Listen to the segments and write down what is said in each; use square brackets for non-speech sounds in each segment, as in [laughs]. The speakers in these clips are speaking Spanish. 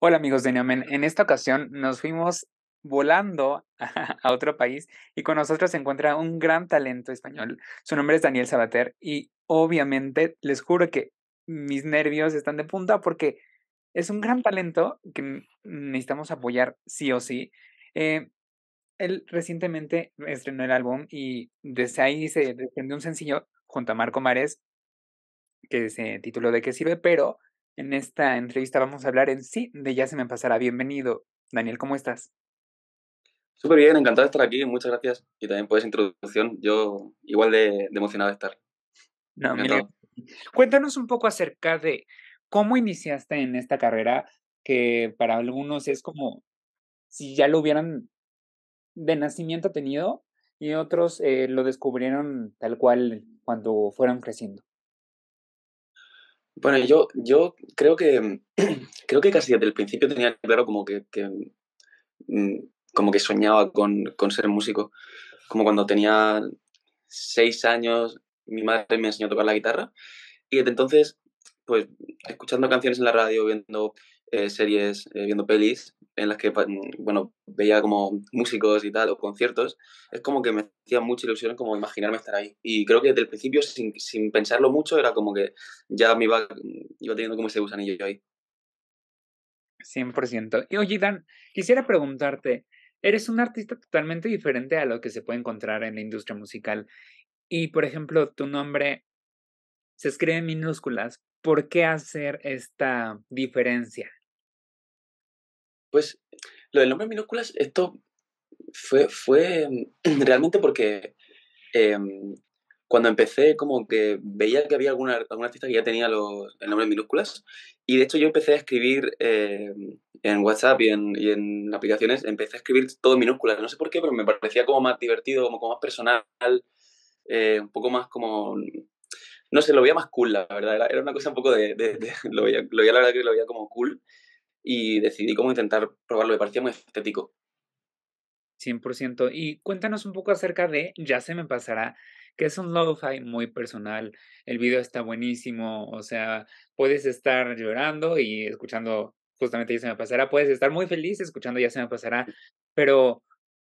Hola amigos de Neomen, en esta ocasión nos fuimos volando [laughs] a otro país y con nosotros se encuentra un gran talento español. Su nombre es Daniel Sabater y obviamente les juro que mis nervios están de punta porque es un gran talento que necesitamos apoyar sí o sí. Eh, él recientemente estrenó el álbum y desde ahí se desprendió un sencillo junto a Marco Mares que se tituló ¿De qué sirve? Pero en esta entrevista vamos a hablar en sí de Ya se me pasará. Bienvenido. Daniel, ¿cómo estás? Súper bien, encantado de estar aquí, muchas gracias. Y también por esa introducción, yo igual de, emocionado de estar. No, mira, cuéntanos un poco acerca de cómo iniciaste en esta carrera, que para algunos es como si ya lo hubieran de nacimiento tenido y otros eh, lo descubrieron tal cual cuando fueron creciendo. Bueno, yo, yo creo que [clears throat] creo que casi desde el principio tenía claro como que, mm, como que soñaba con, con, ser músico. Como cuando tenía seis años, mi madre me enseñó a tocar la guitarra. Y desde entonces, pues, escuchando canciones en la radio, viendo eh, series, eh, viendo pelis, en las que, mm, bueno, veía como músicos y tal, o conciertos, es como que me hacía mucha ilusión como imaginarme estar ahí. Y creo que desde el principio, sin, sin pensarlo mucho, era como que ya me iba, mm, iba teniendo como ese gusanillo ahí. 100%. Y oye, Dan, quisiera preguntarte, eres un artista totalmente diferente a lo que se puede encontrar en la industria musical. Y, por ejemplo, tu nombre se escribe en minúsculas. ¿Por qué hacer esta diferencia? Pues lo del nombre Minúsculas, esto fue, mm, [clears throat] realmente porque em, cuando empecé como que veía que había alguna, algún artista que ya tenía los, el nombre en minúsculas y de hecho yo empecé a escribir em, en WhatsApp y en, aplicaciones, empecé a escribir todo en minúsculas, no sé por qué, pero me parecía como más divertido, como, como más personal, eh, un poco más como... No sé, lo veía más cool, la verdad. Era, una cosa un poco de... [laughs] lo, veía, lo veía, la verdad que lo veía como cool y decidí cómo intentar probarlo, me parecía muy estético. 100%. Y cuéntanos un poco acerca de Ya se me pasará, que es un lo muy personal. El video está buenísimo, o sea, puedes estar llorando y escuchando justamente Ya se me pasará, puedes estar muy feliz escuchando Ya se me pasará, pero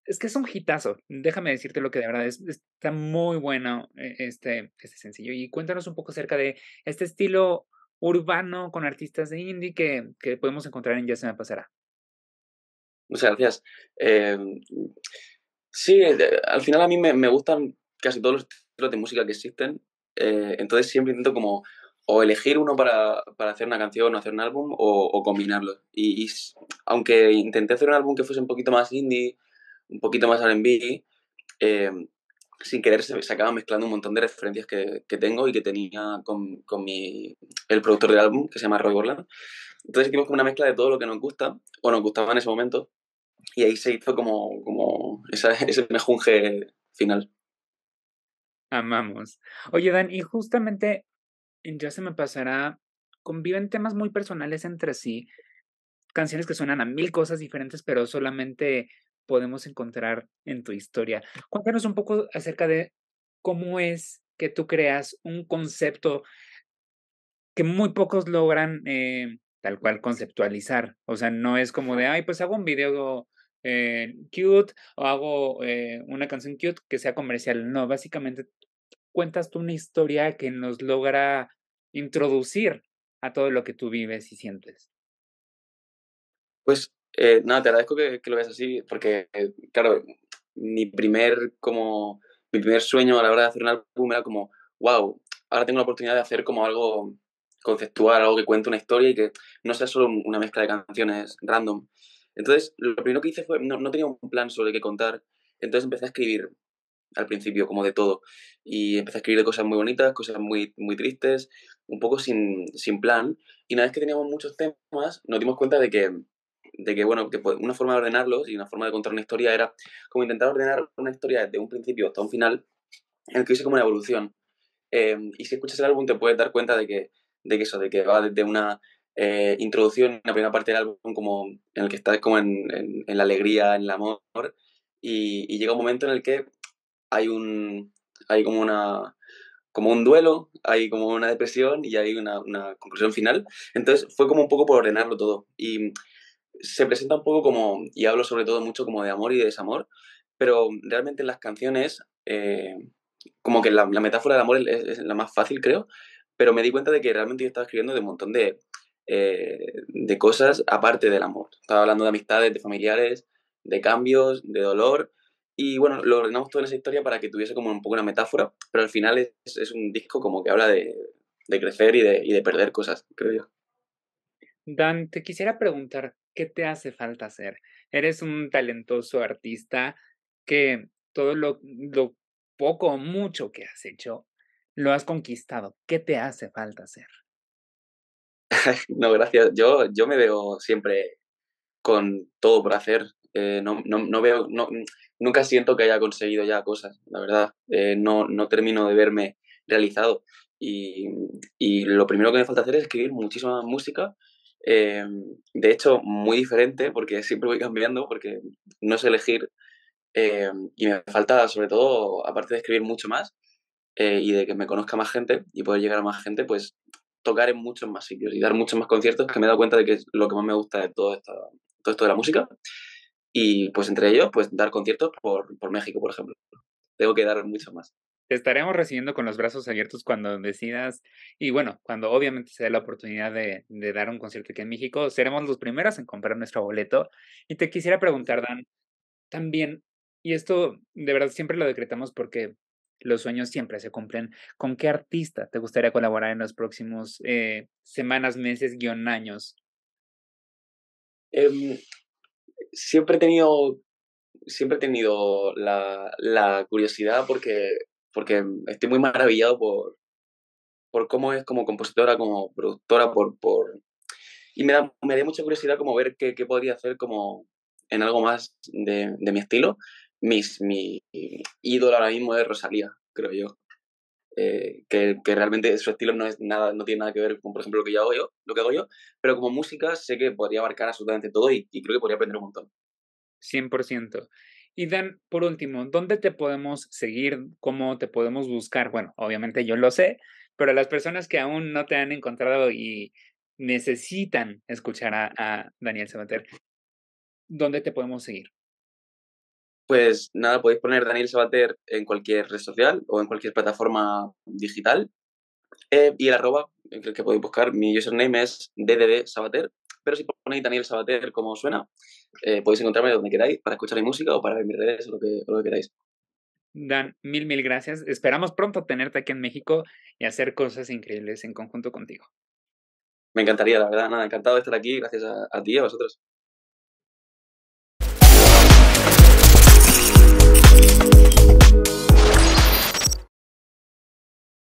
es que es un hitazo. Déjame decirte lo que de verdad es, está muy bueno e-, este, este sencillo. Y cuéntanos un poco acerca de este estilo urbano con artistas de indie que, que podemos encontrar en Ya se me pasará. Muchas gracias. Em, sí, al final a mí me, gustan casi todos los estilos de música que existen, eh, entonces siempre intento como o elegir uno para, para, hacer una canción o hacer un álbum o, o combinarlos. Y, aunque intenté hacer un álbum que fuese un poquito más indie, un poquito más RB, sin querer se, se mezclando un montón de referencias que, que tengo y que tenía con, con mi, el productor del álbum, que se llama Roy Borland. Entonces hicimos como una mezcla de todo lo que nos gusta, o nos gustaba en ese momento, y ahí se hizo como, como esa, [laughs] ese mejunje final. Amamos. Oye, Dan, y justamente ya se me pasará, conviven temas muy personales entre sí, canciones que suenan a mil cosas diferentes, pero solamente podemos encontrar en tu historia. Cuéntanos un poco acerca de cómo es que tú creas un concepto que muy pocos logran eh, tal cual conceptualizar. O sea, no es como de, ay, pues hago un video eh, cute o hago eh, una canción cute que sea comercial. No, básicamente cuentas tú una historia que nos logra introducir a todo lo que tú vives y sientes. Pues eh, nada, te agradezco que, lo veas así, porque, eh, claro, mi primer, como, mi primer sueño a la hora de hacer un álbum era como, wow, ahora tengo la oportunidad de hacer como algo conceptual, algo que cuente una historia y que no sea solo una mezcla de canciones random. Entonces, lo primero que hice fue, no, tenía un plan sobre qué contar, entonces empecé a escribir al principio, como de todo, y empecé a escribir de cosas muy bonitas, cosas muy, muy tristes, un poco sin, sin plan, y una vez que teníamos muchos temas, nos dimos cuenta de que de que, bueno, que una forma de ordenarlos y una forma de contar una historia era como intentar ordenar una historia desde un principio hasta un final en el que hubiese como una evolución. Em, y si escuchas el álbum te puedes dar cuenta de que, de que eso, de que va desde una eh, introducción, la primera parte del álbum como en el que estás como en, la alegría, en el amor, y, llega un momento en el que hay un hay como una como un duelo, hay como una depresión y hay una, una conclusión final. Entonces fue como un poco por ordenarlo todo se presenta un poco como, y hablo sobre todo mucho como de amor y de desamor, pero realmente en las canciones, eh, como que la, metáfora del amor es, la más fácil, creo, pero me di cuenta de que realmente yo estaba escribiendo de un montón de, eh, de cosas aparte del amor. Estaba hablando de amistades, de familiares, de cambios, de dolor, y bueno, lo ordenamos todo en esa historia para que tuviese como un poco una metáfora, pero al final es, un disco como que habla de, crecer y de, y de perder cosas, creo yo. Dan, te quisiera preguntar, ¿qué te hace falta hacer? Eres un talentoso artista que todo lo, poco o mucho que has hecho lo has conquistado. ¿Qué te hace falta hacer? [laughs] no, gracias. Yo, yo me veo siempre con todo por hacer. Eh, no, no, veo, nunca siento que haya conseguido ya cosas, la verdad. Eh, no, no termino de verme realizado. Y, y, lo primero que me falta hacer es escribir muchísima música eh, de hecho, muy diferente porque siempre voy cambiando, porque no sé elegir eh, y me falta, sobre todo, aparte de escribir mucho más eh, y de que me conozca más gente y poder llegar a más gente, pues tocar en muchos más sitios y dar muchos más conciertos, que me he dado cuenta de que es lo que más me gusta de todo, todo esto de la música. Y pues entre ellos, pues dar conciertos por, por México, por ejemplo. Tengo que dar mucho más. Te estaremos recibiendo con los brazos abiertos cuando decidas y bueno, cuando obviamente se dé la oportunidad de, dar un concierto aquí en México, seremos los primeros en comprar nuestro boleto. Y te quisiera preguntar, Dan, también, y esto de verdad siempre lo decretamos porque los sueños siempre se cumplen. ¿Con qué artista te gustaría colaborar en los próximos eh, semanas, meses, guión años? Em, siempre he tenido, siempre he tenido la, curiosidad porque porque mm, estoy muy maravillado por, por cómo es como compositora, como productora, por... por y me da, me da mucha curiosidad como ver qué, qué, podría hacer como en algo más de, de mi estilo. Mis, mi ídolo ahora mismo es Rosalía, creo yo. Eh, que, que, realmente su estilo no, es nada, no tiene nada que ver con, por ejemplo, lo que, hago yo, lo que hago yo, pero como música sé que podría abarcar absolutamente todo y, y creo que podría aprender un montón. 100%. Y Dan, por último, ¿dónde te podemos seguir? ¿Cómo te podemos buscar? Bueno, obviamente yo lo sé, pero las personas que aún no te han encontrado y necesitan escuchar a, Daniel Sabater, ¿dónde te podemos seguir? Pues nada, podéis poner Daniel Sabater en cualquier red social o en cualquier plataforma digital. Eh, y el arroba, el que podéis buscar, mi username es DDD Sabater. Pero si ponéis Daniel Sabater como suena, eh, podéis encontrarme donde queráis para escuchar mi música o para ver mis redes o lo que, lo queráis. Dan, mil, mil gracias. Esperamos pronto tenerte aquí en México y hacer cosas increíbles en conjunto contigo. Me encantaría, la verdad, nada, encantado de estar aquí, gracias a, a ti y a vosotros.